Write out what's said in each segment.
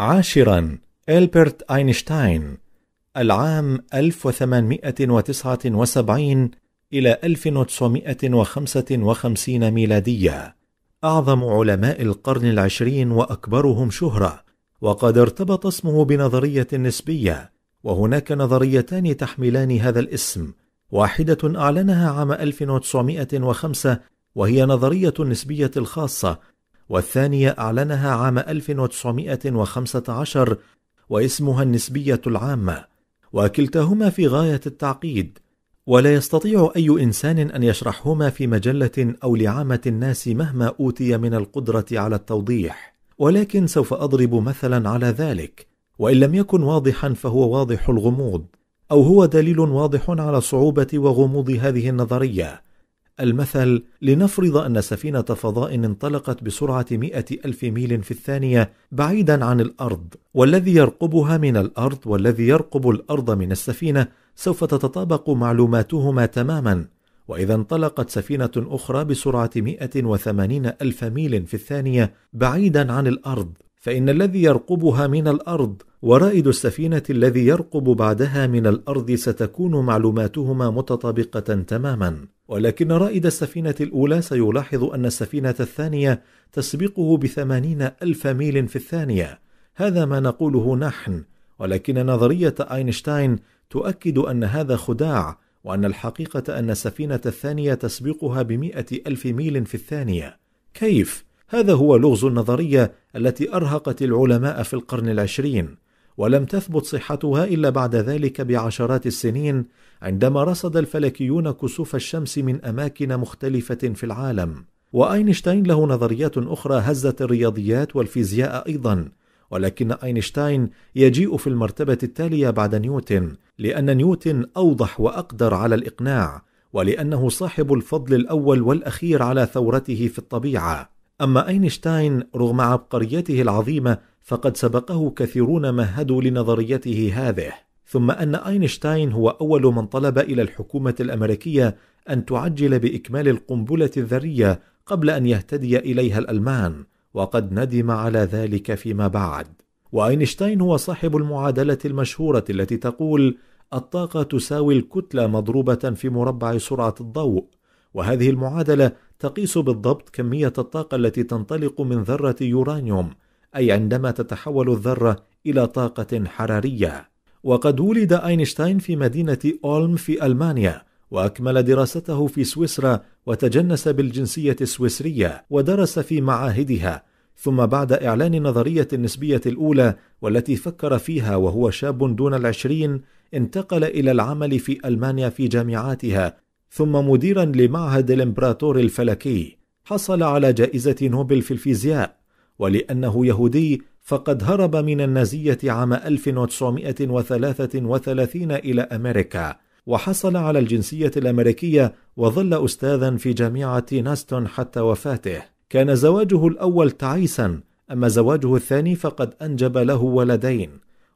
عاشرا ألبرت أينشتاين العام 1879 إلى 1955 ميلادية أعظم علماء القرن العشرين وأكبرهم شهرة وقد ارتبط اسمه بنظرية نسبية وهناك نظريتان تحملان هذا الاسم واحدة أعلنها عام 1905 وهي نظرية النسبية الخاصة والثانية أعلنها عام 1915 واسمها النسبية العامة، وكلتاهما في غاية التعقيد، ولا يستطيع أي إنسان أن يشرحهما في مجلة أو لعامة الناس مهما أوتي من القدرة على التوضيح، ولكن سوف أضرب مثلا على ذلك، وإن لم يكن واضحا فهو واضح الغموض، أو هو دليل واضح على صعوبة وغموض هذه النظرية، المثل لنفرض أن سفينة فضاء انطلقت بسرعة مئة ألف ميل في الثانية بعيدا عن الأرض والذي يرقبها من الأرض والذي يرقب الأرض من السفينة سوف تتطابق معلوماتهما تماما وإذا انطلقت سفينة أخرى بسرعة 180 ألف ميل في الثانية بعيدا عن الأرض فإن الذي يرقبها من الأرض ورائد السفينة الذي يرقب بعدها من الأرض ستكون معلوماتهما متطابقة تماما، ولكن رائد السفينة الأولى سيلاحظ أن السفينة الثانية تسبقه بثمانين ألف ميل في الثانية، هذا ما نقوله نحن، ولكن نظرية أينشتاين تؤكد أن هذا خداع، وأن الحقيقة أن السفينة الثانية تسبقها بمئة ألف ميل في الثانية. كيف؟ هذا هو لغز النظرية التي أرهقت العلماء في القرن العشرين ولم تثبت صحتها إلا بعد ذلك بعشرات السنين عندما رصد الفلكيون كسوف الشمس من أماكن مختلفة في العالم وأينشتاين له نظريات أخرى هزت الرياضيات والفيزياء أيضا ولكن أينشتاين يجيء في المرتبة التالية بعد نيوتن لأن نيوتن أوضح وأقدر على الإقناع ولأنه صاحب الفضل الأول والأخير على ثورته في الطبيعة أما أينشتاين رغم عبقريته العظيمة فقد سبقه كثيرون مهدوا لنظريته هذه ثم أن أينشتاين هو أول من طلب إلى الحكومة الأمريكية أن تعجل بإكمال القنبلة الذرية قبل أن يهتدي إليها الألمان وقد ندم على ذلك فيما بعد وأينشتاين هو صاحب المعادلة المشهورة التي تقول الطاقة تساوي الكتلة مضروبة في مربع سرعة الضوء وهذه المعادلة تقيس بالضبط كمية الطاقة التي تنطلق من ذرة يورانيوم، أي عندما تتحول الذرة إلى طاقة حرارية. وقد ولد أينشتاين في مدينة أولم في ألمانيا، وأكمل دراسته في سويسرا وتجنس بالجنسية السويسرية ودرس في معاهدها، ثم بعد إعلان نظرية النسبية الأولى والتي فكر فيها وهو شاب دون العشرين، انتقل إلى العمل في ألمانيا في جامعاتها ثم مديرا لمعهد الامبراطور الفلكي حصل على جائزة نوبل في الفيزياء ولأنه يهودي فقد هرب من النازية عام 1933 إلى أمريكا وحصل على الجنسية الأمريكية وظل أستاذا في جامعة ناستون حتى وفاته كان زواجه الأول تعيسا أما زواجه الثاني فقد أنجب له ولدين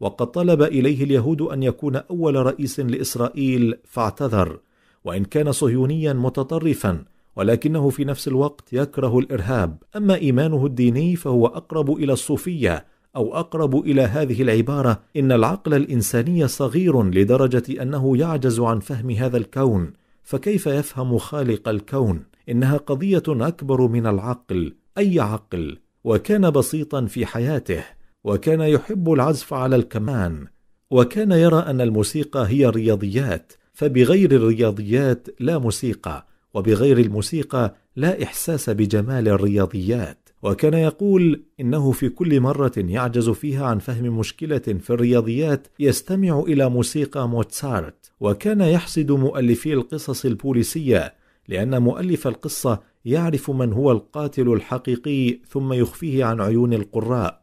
وقد طلب إليه اليهود أن يكون أول رئيس لإسرائيل فاعتذر وإن كان صهيونيا متطرفا ولكنه في نفس الوقت يكره الإرهاب أما إيمانه الديني فهو أقرب إلى الصوفية أو أقرب إلى هذه العبارة إن العقل الإنساني صغير لدرجة أنه يعجز عن فهم هذا الكون فكيف يفهم خالق الكون إنها قضية أكبر من العقل أي عقل وكان بسيطا في حياته وكان يحب العزف على الكمان وكان يرى أن الموسيقى هي الرياضيات فبغير الرياضيات لا موسيقى وبغير الموسيقى لا احساس بجمال الرياضيات وكان يقول انه في كل مره يعجز فيها عن فهم مشكله في الرياضيات يستمع الى موسيقى موتسارت وكان يحسد مؤلفي القصص البوليسيه لان مؤلف القصه يعرف من هو القاتل الحقيقي ثم يخفيه عن عيون القراء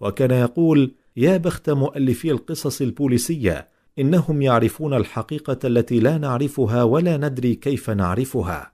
وكان يقول يا بخت مؤلفي القصص البوليسيه انهم يعرفون الحقيقه التي لا نعرفها ولا ندري كيف نعرفها